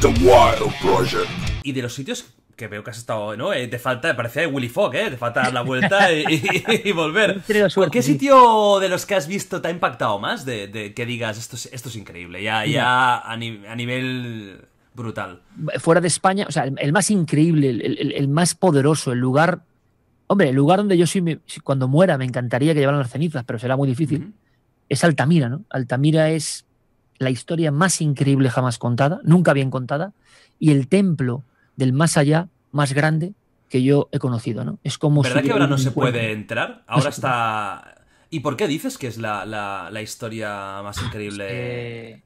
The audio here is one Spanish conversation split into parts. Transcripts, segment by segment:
The Wild Y de los sitios que veo que has estado, ¿no? Eh, te falta, parecía Willy Fogg, ¿eh? Te falta dar la vuelta y, volver. ¿Qué sitio de los que has visto te ha impactado más? De, que digas, esto es, increíble, ya, a, nivel brutal. Fuera de España, o sea, el, más increíble, el, más poderoso, el lugar. Hombre, el lugar donde yo soy, cuando muera, me encantaría que llevaran las cenizas, pero será muy difícil. Es Altamira, ¿no? Altamira es la historia más increíble jamás contada, nunca bien contada, y el templo del más allá más grande que yo he conocido, ¿no? Es como... ¿Verdad que ahora no se puede entrar? Ahora está... ¿Y por qué dices que es la, historia más increíble?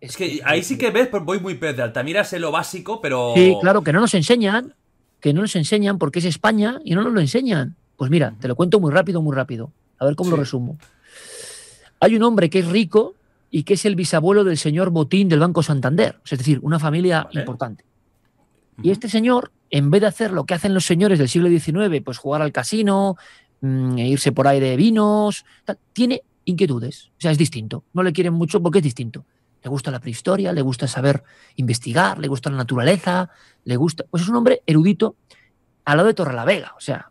Es que... ahí sí que ves, pues, voy muy pez de mira sé lo básico, pero. Sí, claro, que no nos enseñan, que no nos enseñan porque es España y no nos lo enseñan. Pues mira, te lo cuento muy rápido, muy rápido. A ver cómo lo resumo. Hay un hombre que es rico, y que es el bisabuelo del señor Botín del Banco Santander, es decir, una familia importante. Y este señor, en vez de hacer lo que hacen los señores del siglo XIX, pues jugar al casino, mm, e irse por aire de vinos, tiene inquietudes, o sea, es distinto, no le quieren mucho porque es distinto. Le gusta la prehistoria, le gusta saber investigar, le gusta la naturaleza, le gusta... Pues es un hombre erudito al lado de Torrelavega, o sea,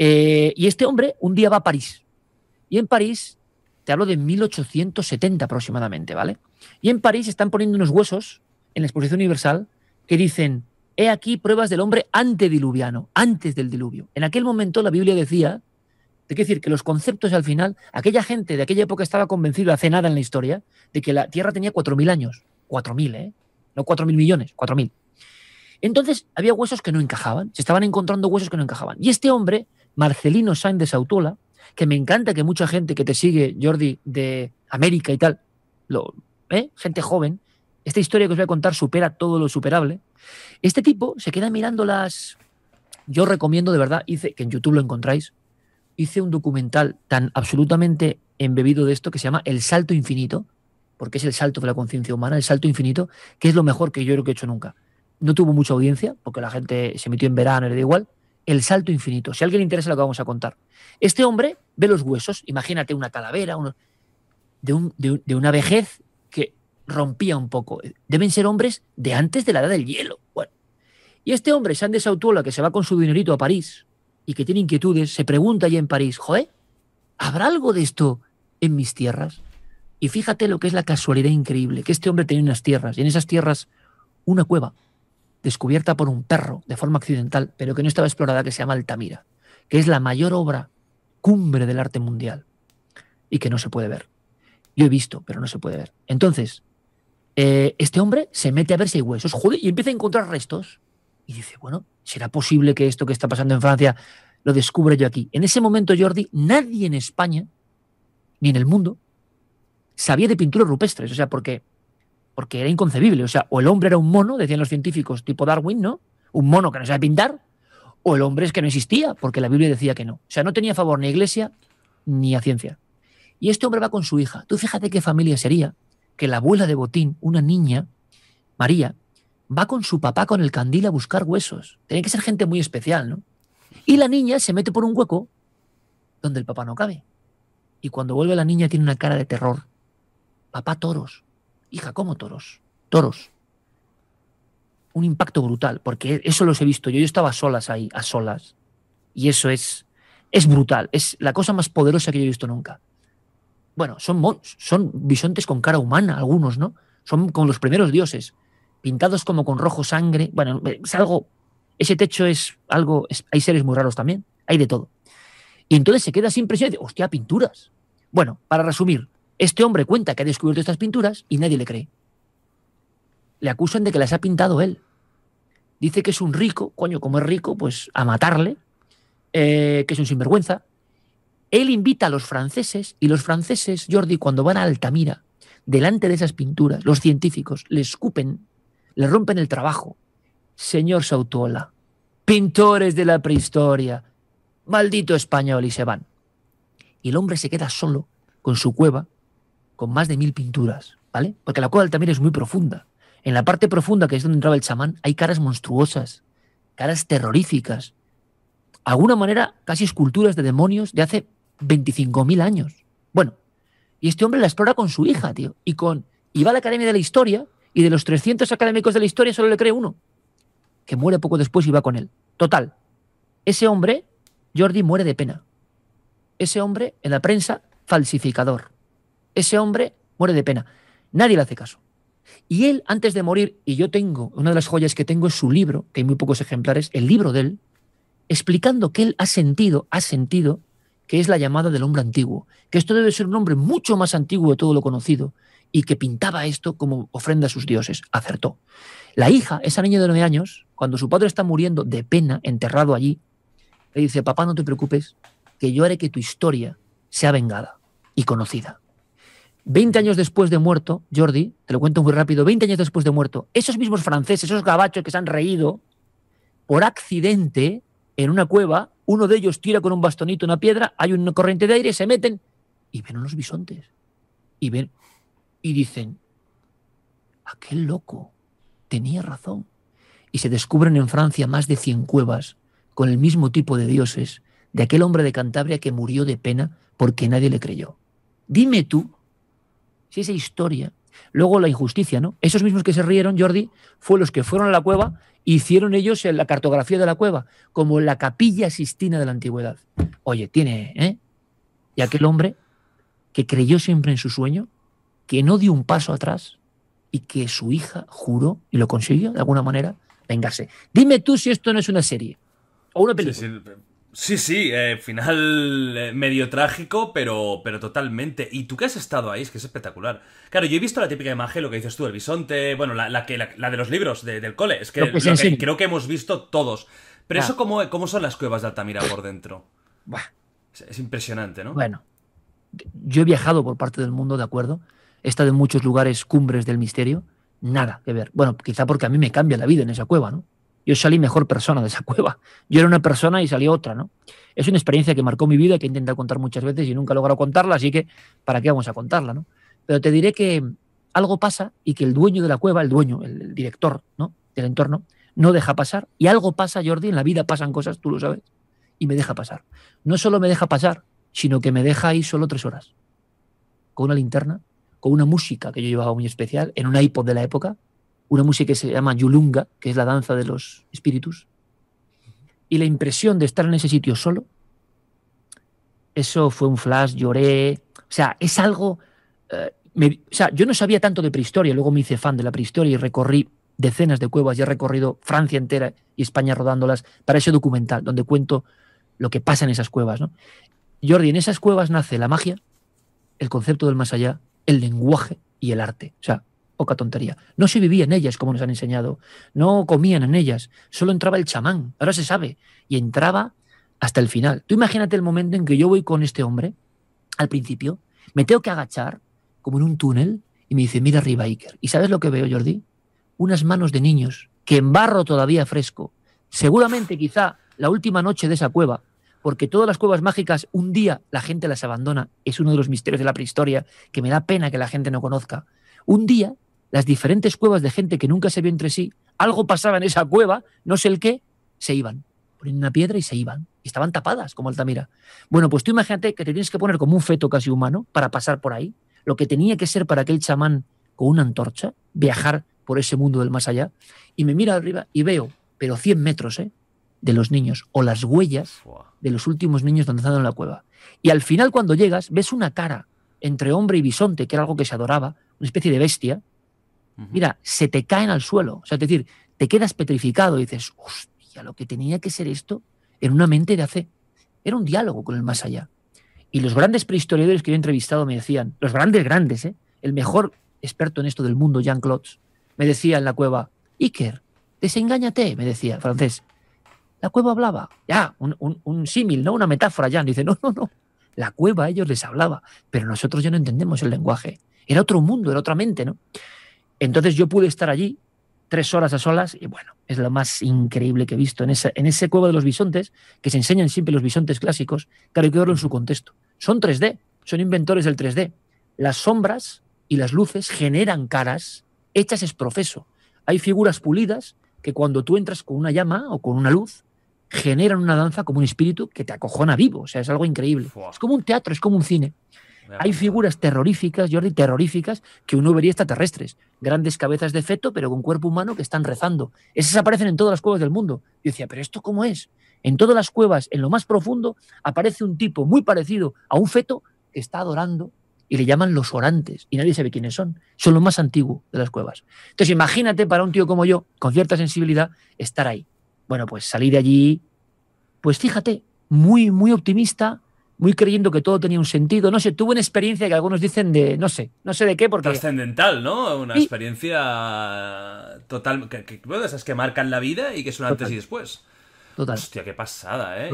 eh, y este hombre un día va a París. Y en París se hablo de 1870 aproximadamente, ¿vale? Y en París están poniendo unos huesos en la exposición universal que dicen, he aquí pruebas del hombre antediluviano, antes del diluvio. En aquel momento la Biblia decía, es decir, que los conceptos al final, aquella gente de aquella época estaba convencida hace nada en la historia de que la Tierra tenía 4.000 años, 4.000, ¿eh? No 4.000 millones, 4.000. Entonces había huesos que no encajaban, se estaban encontrando huesos que no encajaban. Y este hombre, Marcelino Sainz de Sautola, que me encanta que mucha gente que te sigue, Jordi, de América y tal, lo, ¿eh? gente joven, esta historia que os voy a contar supera todo lo superable. Este tipo se queda mirando las... Yo recomiendo de verdad, hice, que en YouTube lo encontráis, hice un documental tan absolutamente embebido de esto que se llama El Salto Infinito, porque es el salto de la conciencia humana, el salto infinito, que es lo mejor que yo creo que he hecho nunca. No tuvo mucha audiencia, porque la gente se metió en verano, era igual, el salto infinito. Si a alguien le interesa lo que vamos a contar. Este hombre ve los huesos, imagínate una calavera, de, una vejez que rompía un poco. Deben ser hombres de antes de la edad del hielo. y este hombre, Sandes Autola, que se va con su dinerito a París y que tiene inquietudes, se pregunta allí en París, ¿habrá algo de esto en mis tierras? Y fíjate lo que es la casualidad increíble, que este hombre tenía unas tierras, y en esas tierras una cueva, descubierta por un perro de forma accidental, pero que no estaba explorada, que se llama Altamira, que es la mayor obra cumbre del arte mundial y que no se puede ver. Yo he visto, pero no se puede ver. Entonces, eh, este hombre se mete a ver si hay huesos y empieza a encontrar restos. Y dice, bueno, ¿será posible que esto que está pasando en Francia lo descubra yo aquí? En ese momento, Jordi, nadie en España, ni en el mundo, sabía de pinturas rupestres. O sea, porque porque era inconcebible. O sea, o el hombre era un mono, decían los científicos, tipo Darwin, ¿no? Un mono que no sabe pintar, o el hombre es que no existía, porque la Biblia decía que no. O sea, no tenía favor ni a iglesia ni a ciencia. Y este hombre va con su hija. Tú fíjate qué familia sería que la abuela de Botín, una niña, María, va con su papá con el candil a buscar huesos. Tiene que ser gente muy especial, ¿no? Y la niña se mete por un hueco donde el papá no cabe. Y cuando vuelve la niña tiene una cara de terror. Papá toros. Hija, ¿cómo toros? Toros. Un impacto brutal, porque eso los he visto. Yo, yo estaba a solas ahí, a solas. Y eso es, es brutal. Es la cosa más poderosa que yo he visto nunca. Bueno, son, son bisontes con cara humana, algunos, ¿no? Son como los primeros dioses, pintados como con rojo sangre. Bueno, es algo. Ese techo es algo. hay seres muy raros también. Hay de todo. Y entonces se queda sin presión y dice, hostia, pinturas. Bueno, para resumir, este hombre cuenta que ha descubierto estas pinturas y nadie le cree. Le acusan de que las ha pintado él. Dice que es un rico, coño, como es rico, pues a matarle, eh, que es un sinvergüenza. Él invita a los franceses y los franceses, Jordi, cuando van a Altamira, delante de esas pinturas, los científicos le escupen, le rompen el trabajo. Señor Sautola, pintores de la prehistoria, maldito español, y se van. Y el hombre se queda solo con su cueva con más de mil pinturas, ¿vale? Porque la cueva también es muy profunda. En la parte profunda, que es donde entraba el chamán, hay caras monstruosas, caras terroríficas. De alguna manera, casi esculturas de demonios de hace 25.000 años. Bueno, y este hombre la explora con su hija, tío. Y, con, y va a la Academia de la Historia, y de los 300 académicos de la historia solo le cree uno, que muere poco después y va con él. Total, ese hombre, Jordi, muere de pena. Ese hombre, en la prensa, falsificador. Ese hombre muere de pena. Nadie le hace caso. Y él, antes de morir, y yo tengo, una de las joyas que tengo es su libro, que hay muy pocos ejemplares, el libro de él, explicando que él ha sentido, ha sentido que es la llamada del hombre antiguo, que esto debe ser un hombre mucho más antiguo de todo lo conocido y que pintaba esto como ofrenda a sus dioses. Acertó. La hija, esa niña de nueve años, cuando su padre está muriendo de pena, enterrado allí, le dice, papá, no te preocupes, que yo haré que tu historia sea vengada y conocida. Veinte años después de muerto, Jordi, te lo cuento muy rápido, 20 años después de muerto, esos mismos franceses, esos gabachos que se han reído, por accidente, en una cueva, uno de ellos tira con un bastonito una piedra, hay una corriente de aire, se meten y ven unos bisontes. Y ven y dicen, aquel loco tenía razón. Y se descubren en Francia más de 100 cuevas con el mismo tipo de dioses de aquel hombre de Cantabria que murió de pena porque nadie le creyó. Dime tú si esa historia, luego la injusticia, ¿no? Esos mismos que se rieron, Jordi, fueron los que fueron a la cueva e hicieron ellos la cartografía de la cueva, como la capilla sistina de la antigüedad. Oye, tiene, ¿eh? Y aquel hombre que creyó siempre en su sueño, que no dio un paso atrás y que su hija juró y lo consiguió de alguna manera vengarse. Dime tú si esto no es una serie o una película. Sí, sí, eh, final eh, medio trágico, pero, pero totalmente. Y tú qué has estado ahí, es que es espectacular. Claro, yo he visto la típica imagen, lo que dices tú, el bisonte, bueno, la, que, la, de los libros del cole, es que, creo que hemos visto todos. Pero eso, ah. ¿cómo, ¿cómo son las cuevas de Altamira por dentro? Es, es, impresionante, ¿no? Bueno, yo he viajado por parte del mundo, ¿de acuerdo? He estado en muchos lugares cumbres del misterio, nada que ver. Bueno, quizá porque a mí me cambia la vida en esa cueva, ¿no? yo salí mejor persona de esa cueva. Yo era una persona y salí otra, ¿no? Es una experiencia que marcó mi vida, y que he intentado contar muchas veces y nunca he logrado contarla, así que ¿para qué vamos a contarla, no? Pero te diré que algo pasa y que el dueño de la cueva, el dueño, el director, ¿no? del entorno, no deja pasar y algo pasa, Jordi, en la vida pasan cosas, tú lo sabes, y me deja pasar. No solo me deja pasar, sino que me deja ahí solo tres horas, con una linterna, con una música que yo llevaba muy especial, en un iPod de la época, una música que se llama Yulunga, que es la danza de los espíritus. Y la impresión de estar en ese sitio solo, eso fue un flash, lloré. O sea, es algo... Eh, o sea, yo no sabía tanto de prehistoria, luego me hice fan de la prehistoria y recorrí decenas de cuevas ya he recorrido Francia entera y España rodándolas para ese documental donde cuento lo que pasa en esas cuevas. ¿no? Jordi, en esas cuevas nace la magia, el concepto del más allá, el lenguaje y el arte. O sea, poca tontería. No se vivía en ellas como nos han enseñado, no comían en ellas, solo entraba el chamán, ahora se sabe, y entraba hasta el final. Tú imagínate el momento en que yo voy con este hombre, al principio, me tengo que agachar, como en un túnel, y me dice, mira arriba Iker. ¿Y sabes lo que veo, Jordi? Unas manos de niños, que en barro todavía fresco, seguramente quizá la última noche de esa cueva, porque todas las cuevas mágicas un día la gente las abandona, es uno de los misterios de la prehistoria que me da pena que la gente no conozca. Un día las diferentes cuevas de gente que nunca se vio entre sí, algo pasaba en esa cueva, no sé el qué, se iban. Ponían una piedra y se iban. Y estaban tapadas, como Altamira. Bueno, pues tú imagínate que te tienes que poner como un feto casi humano para pasar por ahí. Lo que tenía que ser para aquel chamán con una antorcha, viajar por ese mundo del más allá. Y me miro arriba y veo, pero 100 metros, ¿eh? De los niños, o las huellas de los últimos niños danzando en la cueva. Y al final, cuando llegas, ves una cara entre hombre y bisonte, que era algo que se adoraba, una especie de bestia, mira, se te caen al suelo. O sea, es decir, te quedas petrificado y dices, hostia, lo que tenía que ser esto en una mente de hace. Era un diálogo con el más allá. Y los grandes prehistoriadores que yo he entrevistado me decían, los grandes, grandes, ¿eh? el mejor experto en esto del mundo, Jean Clotz, me decía en la cueva, Iker, desengáñate, me decía francés. La cueva hablaba, ya, un, símil, ¿no? Una metáfora, ya Dice, no, no, no. La cueva a ellos les hablaba, pero nosotros ya no entendemos el lenguaje. Era otro mundo, era otra mente, ¿no? Entonces yo pude estar allí tres horas a solas y bueno, es lo más increíble que he visto en, en ese cueva de los bisontes, que se enseñan siempre los bisontes clásicos, claro, hay que verlo en su contexto. Son 3D, son inventores del 3D. Las sombras y las luces generan caras hechas es profeso. Hay figuras pulidas que cuando tú entras con una llama o con una luz, generan una danza como un espíritu que te acojona vivo. O sea, es algo increíble. Es como un teatro, es como un cine. Hay figuras terroríficas, Jordi, terroríficas, que uno vería extraterrestres. Grandes cabezas de feto, pero con cuerpo humano que están rezando. Esas aparecen en todas las cuevas del mundo. Yo decía, ¿pero esto cómo es? En todas las cuevas, en lo más profundo, aparece un tipo muy parecido a un feto que está adorando y le llaman los orantes y nadie sabe quiénes son. Son los más antiguos de las cuevas. Entonces, imagínate para un tío como yo, con cierta sensibilidad, estar ahí. Bueno, pues salí de allí, pues fíjate, muy, muy optimista, muy creyendo que todo tenía un sentido. No sé, tuve una experiencia que algunos dicen de, no sé, no sé de qué, porque... Trascendental, ¿no? Una experiencia total, que, esas que marcan la vida y que son antes y después. Total. Hostia, qué pasada, ¿eh?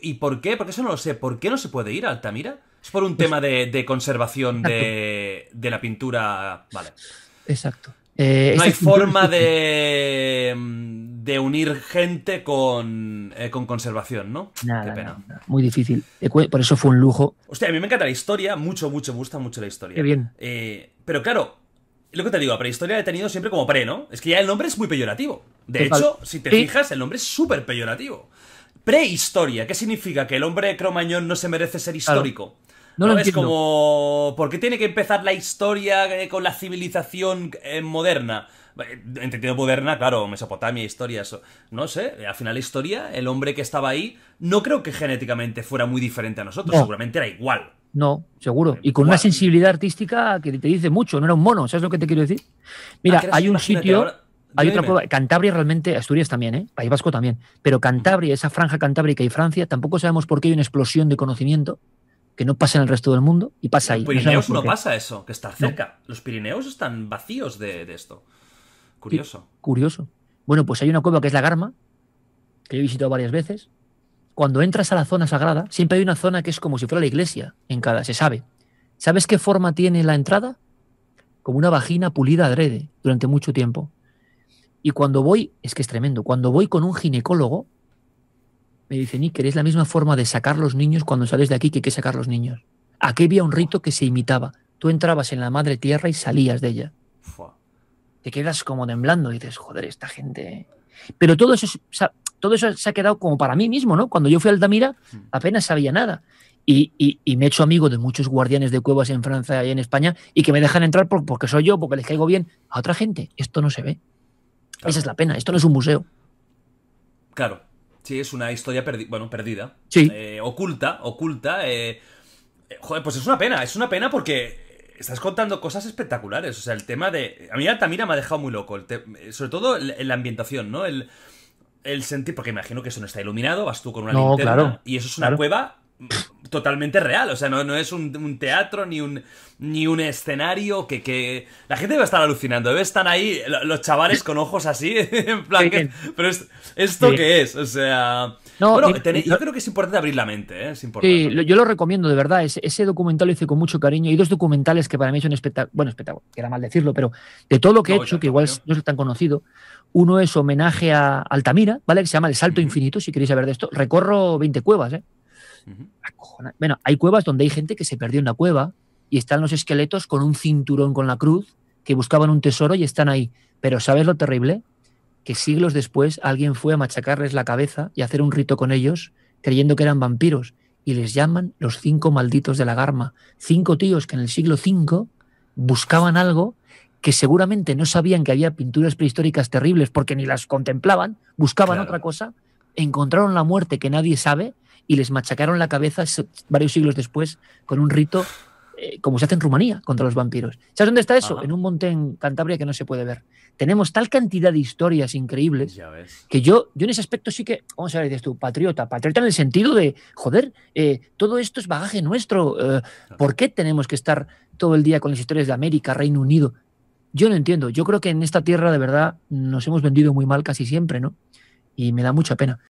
¿Y, por qué? Porque eso no lo sé. ¿Por qué no se puede ir a Altamira? Es por un pues tema de, conservación de, la pintura... Vale. Exacto. no eh, hay forma de de unir gente con, eh, conservación, ¿no? Nada, muy difícil. Eh, por eso fue un lujo. Hostia, a mí me encanta la historia, mucho, mucho, me gusta mucho la historia. Qué bien. Eh, pero claro, lo que te digo, la prehistoria he tenido siempre como pre, ¿no? Es que ya el nombre es muy peyorativo. De hecho, si te fijas, el nombre es súper peyorativo. Prehistoria, ¿qué significa? Que el hombre cromañón no se merece ser histórico. No, Lo es como. ¿Por qué tiene que empezar la historia con la civilización moderna? Eh, Entendido moderna, claro, Mesopotamia, eso no sé, al final la historia, el hombre que estaba ahí, no creo que genéticamente fuera muy diferente a nosotros, seguramente era igual. No, seguro. Y con una sensibilidad artística que te dice mucho, no era un mono, ¿sabes lo que te quiero decir? Mira, ah, hay un sitio... Hay otra prueba. Cantabria realmente, Asturias también, ¿eh? País Vasco también. Pero Cantabria, esa franja cantábrica y Francia, tampoco sabemos por qué hay una explosión de conocimiento que no pasa en el resto del mundo y pasa ahí. Los Pirineos no, pasa eso, que está cerca. Los Pirineos están vacíos de, de esto. Curioso. curioso. Bueno, pues hay una cueva que es la Garma, que he visitado varias veces. Cuando entras a la zona sagrada, siempre hay una zona que es como si fuera la iglesia en cada, se sabe. ¿Sabes qué forma tiene la entrada? Como una vagina pulida adrede durante mucho tiempo. Y cuando voy, es que es tremendo, cuando voy con un ginecólogo, me dice, Níker, es la misma forma de sacar los niños cuando sales de aquí que hay que sacar los niños. Aquí había un rito que se imitaba. Tú entrabas en la madre tierra y salías de ella te quedas como temblando y dices, joder, esta gente. Pero todo eso, todo eso se ha quedado como para mí mismo, ¿no? Cuando yo fui a Altamira mm. apenas sabía nada. Y, me he hecho amigo de muchos guardianes de cuevas en Francia y en España y que me dejan entrar porque soy yo, porque les caigo bien. A otra gente, esto no se ve. Esa es la pena, esto no es un museo. Claro, sí, es una historia bueno, perdida. Sí. Eh, oculta, oculta. Eh, eh, joder, pues es una pena, es una pena porque estás contando cosas espectaculares. O sea, el tema de. A mí Tamira me ha dejado muy loco. Sobre todo la ambientación, ¿no? El, el sentir. Porque imagino que eso no está iluminado, vas tú con una linterna. Claro, y eso es una cueva totalmente real. O sea, no, no es un, teatro ni un, ni un escenario que, que... La gente a estar alucinando. Debe estar ahí los chavales con ojos así, en plan... pero ¿esto que qué es? O sea... No, yo creo que es importante abrir la mente. ¿eh? Es importante. yo lo recomiendo, de verdad. Ese, documental lo hice con mucho cariño. Y dos documentales que para mí son espectáculos Bueno, espectacular, era mal decirlo, pero de todo lo que he hecho, que igual no es tan conocido, uno es homenaje a Altamira, ¿vale? Que se llama El Salto Infinito, si queréis saber de esto. Recorro 20 cuevas, ¿eh? Bueno, hay cuevas donde hay gente que se perdió en la cueva y están los esqueletos con un cinturón con la cruz que buscaban un tesoro y están ahí. Pero ¿sabes lo terrible? Que siglos después alguien fue a machacarles la cabeza y hacer un rito con ellos creyendo que eran vampiros y les llaman los cinco malditos de la garma. Cinco tíos que en el siglo V buscaban algo que seguramente no sabían que había pinturas prehistóricas terribles porque ni las contemplaban, buscaban otra cosa, encontraron la muerte que nadie sabe y les machacaron la cabeza varios siglos después con un rito eh, como se hace en Rumanía contra los vampiros. ¿Sabes dónde está eso? En un monte en Cantabria que no se puede ver. Tenemos tal cantidad de historias increíbles que yo, yo en ese aspecto sí que, vamos a ver, dices tú, patriota, patriota en el sentido de, joder, eh, todo esto es bagaje nuestro, eh, ¿por qué tenemos que estar todo el día con las historias de América, Reino Unido? Yo no entiendo, yo creo que en esta tierra de verdad nos hemos vendido muy mal casi siempre, ¿no? Y me da mucha pena.